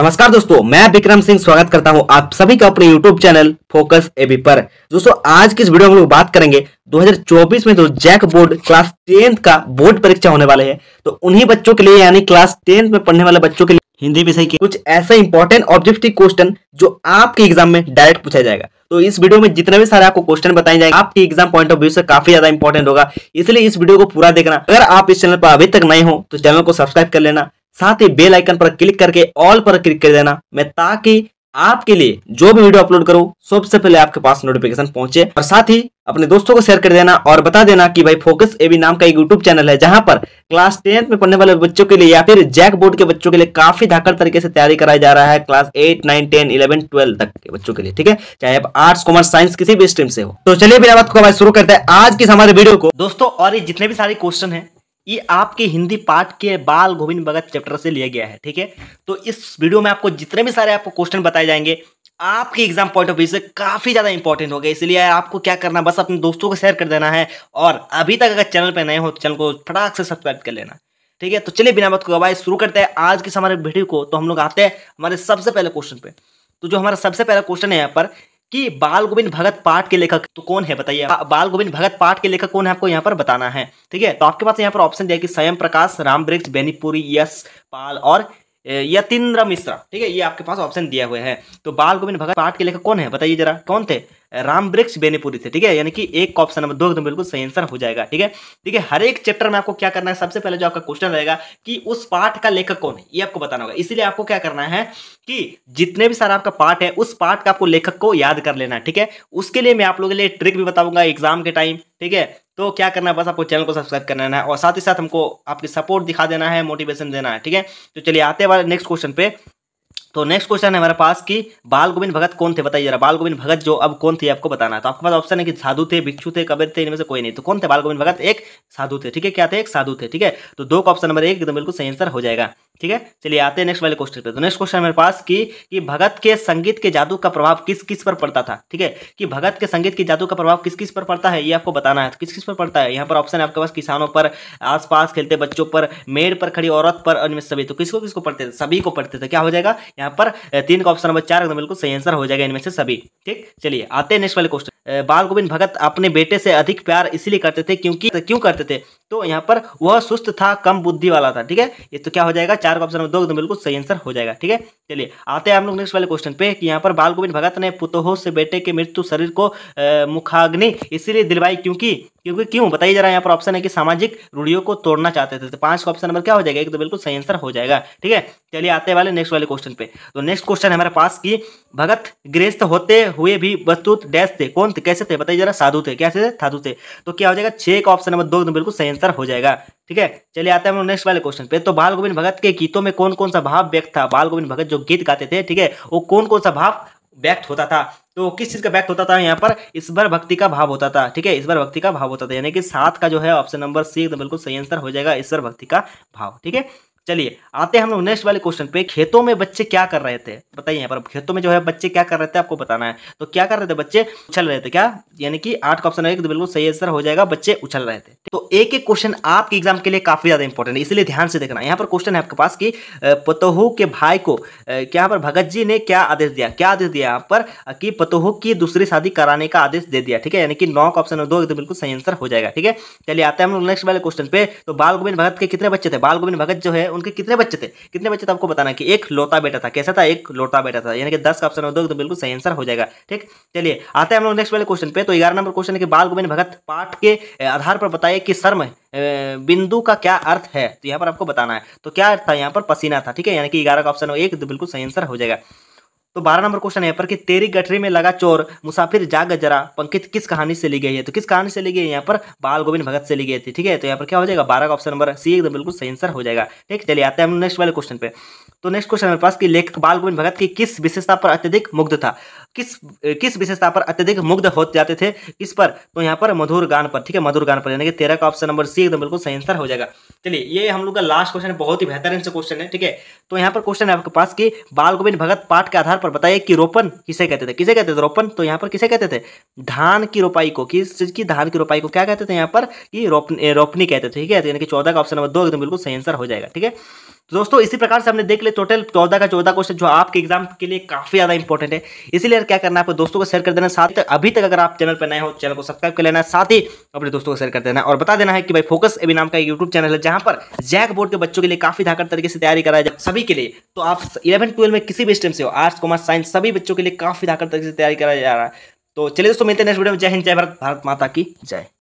नमस्कार दोस्तों मैं विक्रम सिंह स्वागत करता हूं आप सभी का अपने YouTube चैनल फोकस एबी पर दोस्तों आज की इस वीडियो में हम लोग बात करेंगे 2024 में जो जैक बोर्ड क्लास टेंथ का बोर्ड परीक्षा होने वाले है तो उन्हीं बच्चों के लिए यानी क्लास टेंथ में पढ़ने वाले बच्चों के लिए हिंदी विषय के कुछ ऐसे इंपॉर्टेंट ऑब्जेक्टिव क्वेश्चन जो आपके एग्जाम में डायरेक्ट पूछा जाएगा तो इस वीडियो में जितने भी सारे आपको क्वेश्चन बताए जाएंगे आपके एग्जाम पॉइंट ऑफ व्यू से काफी ज्यादा इंपॉर्टेंट होगा इसलिए इस वीडियो को पूरा देखना अगर आप इस चैनल पर अभी तक नए हो तो चैनल को सब्सक्राइब कर लेना साथ ही बेल आइकन पर क्लिक करके ऑल पर क्लिक कर देना मैं ताकि आपके लिए जो भी वीडियो अपलोड करूँ सबसे पहले आपके पास नोटिफिकेशन पहुंचे और साथ ही अपने दोस्तों को शेयर कर देना और बता देना कि भाई फोकस एवी नाम का एक यूट्यूब चैनल है जहां पर क्लास टेंथ में पढ़ने वाले बच्चों के लिए या फिर जैक बोर्ड के बच्चों के लिए काफी धाकड़ तरीके से तैयारी कराया जा रहा है class eight nine ten eleven twelve तक के बच्चों के लिए ठीक है चाहे आप आर्ट्स कॉमर्स साइंस किसी भी स्ट्रीम से हो तो चलिए बिना बात को शुरू करते हैं आज की हमारे वीडियो को दोस्तों और ये जितने भी सारे क्वेश्चन है ये आपके हिंदी पाठ के बाल गोविंद भगत चैप्टर से लिया गया है ठीक है तो इस वीडियो में आपको जितने भी सारे आपको क्वेश्चन बताए जाएंगे आपके एग्जाम पॉइंट ऑफ व्यू से काफ़ी ज़्यादा इंपॉर्टेंट हो गया इसलिए आपको क्या करना बस अपने दोस्तों को शेयर कर देना है और अभी तक अगर चैनल पर नए हो तो चैनल को फटाक से सब्सक्राइब कर लेना ठीक है तो चलिए बिना बात को गवाई शुरू करते हैं आज के हमारे वीडियो को तो हम लोग आते हैं हमारे सबसे पहले क्वेश्चन पे तो जो हमारा सबसे पहला क्वेश्चन है यहाँ पर कि बाल गोविंद भगत पाठ के लेखक तो कौन है बताइए बाल गोविंद भगत पाठ के लेखक कौन है आपको यहाँ पर बताना है ठीक है तो आपके पास यहाँ पर ऑप्शन दिया कि स्वयं प्रकाश राम वृक्ष बेनीपुरी यश पाल और यतिन्द्र मिश्रा ठीक है ये आपके पास ऑप्शन दिया हुए हैं तो बाल गोविंद भगत पाठ के लेखक कौन है बताइए जरा कौन थे राम वृक्ष बेनीपुरी थे ठीक है यानी कि एक ऑप्शन नंबर दो एकदम बिल्कुल सही आंसर हो जाएगा ठीक है ठीक है हर एक चैप्टर में आपको क्या करना है सबसे पहले जो आपका क्वेश्चन रहेगा कि उस पाठ का लेखक कौन है ये आपको बताना होगा इसीलिए आपको क्या करना है कि जितने भी सारा आपका पाठ है उस पाठ का आपको लेखक को याद कर लेना है ठीक है उसके लिए मैं आप लोगों के लिए ट्रिक भी बताऊंगा एग्जाम के टाइम ठीक है तो क्या करना है बस आपको चैनल को सब्सक्राइब करना है और साथ ही साथ हमको आपकी सपोर्ट दिखा देना है मोटिवेशन देना है ठीक है तो चलिए आते हैं नेक्स्ट क्वेश्चन पे तो नेक्स्ट क्वेश्चन है हमारे पास कि बाल गोविंद भगत कौन थे बताइए जरा बाल गोविंद भगत जो अब कौन थे आपको बताना है तो आपके पास ऑप्शन है कि साधु थे भिक्षु थे कबीर थे इनमें से कोई नहीं तो कौन थे बाल गोविंद भगत एक साधु थे ठीक है क्या थे एक साधु थे ठीक है तो दो ऑप्शन नंबर एक एकदम बिल्कुल सही आंसर हो जाएगा ठीक है चलिए आते हैं नेक्स्ट वाले क्वेश्चन पे तो नेक्स्ट क्वेश्चन हमारे पास की कि भगत के संगीत के जादू का प्रभाव किस किस पर पड़ता था ठीक है कि भगत के संगीत के जादू का प्रभाव किस किस पर पड़ता है ये आपको बताना है तो किस किस पर पड़ता है यहाँ पर ऑप्शन है आपके पास किसानों पर आसपास खेलते बच्चों पर मेड पर खड़ी औरत पर और सभी तो किसको किसको पढ़ते थे सभी को पढ़ते थे क्या हो जाएगा यहाँ पर तीन का ऑप्शन नंबर चार एकदम बिल्कुल सही आंसर हो जाएगा इनमें से सभी ठीक चलिए आते हैं नेक्स्ट वाले क्वेश्चन बाल गोविंद भगत अपने बेटे से अधिक प्यार इसीलिए करते थे क्योंकि क्यों करते थे तो यहाँ पर वह सुस्त था कम बुद्धि वाला था ठीक है ये तो क्या हो जाएगा चार का ऑप्शन नंबर दो एकदम तो बिल्कुल सही आंसर हो जाएगा ठीक है चलिए आते हैं हम लोग नेक्स्ट वाले क्वेश्चन पे कि यहाँ पर बाल गोविंद भगत ने पुतोह से बेटे के मृत्यु शरीर को मुखाग्नि इसीलिए दिलवाई क्योंकि क्योंकि क्यों बताइए जरा यहाँ पर ऑप्शन है कि सामाजिक रूढ़ियों को तोड़ना चाहते थे तो पांच का ऑप्शन नंबर क्या हो जाएगा एक तो बिल्कुल सही आंसर हो जाएगा ठीक है चलिए आते वाले नेक्स्ट वाले क्वेश्चन पे तो नेक्स्ट क्वेश्चन है हमारे पास कि भगत ग्रस्त होते हुए भी वस्तुत डैश थे कौन थे कैसे थे बताइए जरा साधु थे कैसे थे साधु थे तो क्या हो जाएगा छे का ऑप्शन नंबर दो तो बिल्कुल सही आंसर हो जाएगा ठीक है चलिए आते हैं हम नेक्स्ट वाले क्वेश्चन पे तो बाल गोविंद भगत के गीतों में कौन कौन सा भाव व्यक्त था बाल गोविंद भगत जो गीत गाते थे ठीक है वो कौन कौन सा भाव व्यक्त होता था तो किस चीज़ का व्यक्त होता था यहाँ पर ईश्वर भक्ति का भाव होता था ठीक है ईश्वर भक्ति का भाव होता था यानी कि सात का जो है ऑप्शन नंबर सी एकदम बिल्कुल सही आंसर हो जाएगा ईश्वर भक्ति का भाव ठीक है चलिए आते हैं हम लोग नेक्स्ट वाले क्वेश्चन पे खेतों में बच्चे क्या कर रहे थे बताइए यहाँ पर खेतों में जो है बच्चे क्या कर रहे थे आपको बताना है तो क्या कर रहे थे बच्चे उछल रहे थे क्या यानी कि आठ का ऑप्शन है तो बिल्कुल सही आंसर हो जाएगा बच्चे उछल रहे थे तो एक एक क्वेश्चन आपके एग्जाम के लिए काफी ज्यादा इंपॉर्टेंट है इसलिए ध्यान से देखना यहाँ पर क्वेश्चन है आपके पास की पतोहू के भाई को यहाँ पर भगत जी ने क्या आदेश दिया क्या आदेश दिया यहाँ पर कि पतोहू की दूसरी शादी कराने का आदेश दे दिया ठीक है यानी कि नौ का ऑप्शन दो एकदम तो बिल्कुल सही आंसर हो जाएगा ठीक है चलिए आते हैं हम लोग नेक्स्ट वाले क्वेश्चन पे तो बाल गोविंद भगत के कितने बच्चे थे बाल गोविंद भगत जो है उनके कितने बच्चे थे कितने बच्चे थे आपको बताना कि एक लोता बेटा था कैसा था एक लोता बेटा था यानी कि दस का ऑप्शन हो दो तो बिल्कुल सही आंसर हो जाएगा ठीक चलिए आते हैं हम लोग नेक्स्ट वाले क्वेश्चन पे तो ग्यारह नंबर क्वेश्चन है कि बाल गोविंद भगत पाठ के आधार पर बताइए कि शर्म बिंदु का क्या अर्थ है तो यहाँ पर आपको बताना है तो क्या अर्थ था यहाँ पर पसीना था ठीक है यानी कि ग्यारह का ऑप्शन हो एक तो बिल्कुल सही आंसर हो जाएगा तो बारह नंबर क्वेश्चन है पर कि तेरी गठरी में लगा चोर मुसाफिर जाग जरा पंकित किस कहानी से ली गई है तो किस कहानी से ली गई है यहाँ पर बाल गोविंद भगत से ली गई थी ठीक है तो यहाँ पर क्या हो जाएगा बारह का ऑप्शन नंबर सी एकदम बिल्कुल सही आंसर हो जाएगा ठीक चलिए आते हैं हम नेक्स्ट वाले क्वेश्चन पे तो नेक्स्ट क्वेश्चन हमारे पास की लेखक बाल गोविंद भगत की किस विशेषता पर अत्यधिक मुग्ध था किस किस विशेषता पर अत्यधिक मुग्ध हो जाते थे इस पर तो यहाँ पर मधुर गान पर ठीक है मधुर गान पर यानी कि तेरह का ऑप्शन नंबर सी एकदम बिल्कुल सही आंसर हो जाएगा चलिए ये हम लोग का लास्ट क्वेश्चन बहुत ही बेहतरीन से क्वेश्चन है ठीक है तो यहाँ पर क्वेश्चन है आपके पास कि बाल गोविंद भगत पाठ के आधार पर बताइए कि रोपन किसे कहते थे किसे कहते थे रोपन तो यहाँ पर किसे कहते थे धान की रोपाई को किस चीज़ की धान की रोपाई को क्या कहते थे यहाँ पर कि रोपनी कहते थे ठीक है तो यानी कि चौदह का ऑप्शन नंबर दो एकदम बिल्कुल सही आंसर हो जाएगा ठीक है तो दोस्तों इसी प्रकार से हमने देख लिया टोटल चौदह का चौदह क्वेश्चन जो आपके एग्जाम के लिए काफी ज्यादा इंपॉर्टेंट है इसीलिए क्या करना है आपको दोस्तों को शेयर कर देना साथ ही तो अभी तक अगर आप चैनल पर नए हो चैनल को सब्सक्राइब कर लेना साथ ही अपने दोस्तों को शेयर कर देना और बता देना है कि भाई फोकस एबी नाम का यूट्यूब चैनल है जहां पर जैक बोर्ड के बच्चों के लिए काफी धाकर तरीके से तैयारी कराया जाए सभी के लिए तो आप इलेवन ट्वेल्व में किसी भी स्टेम से हो आर्ट्स कॉमर्स साइंस सभी बच्चों के लिए काफी धाकर तरीके से तैयारी कराया जा रहा है तो चलिए दोस्तों मिलते हैं नेक्स्ट वीडियो में जय हिंद जय भारत भारत माता की जय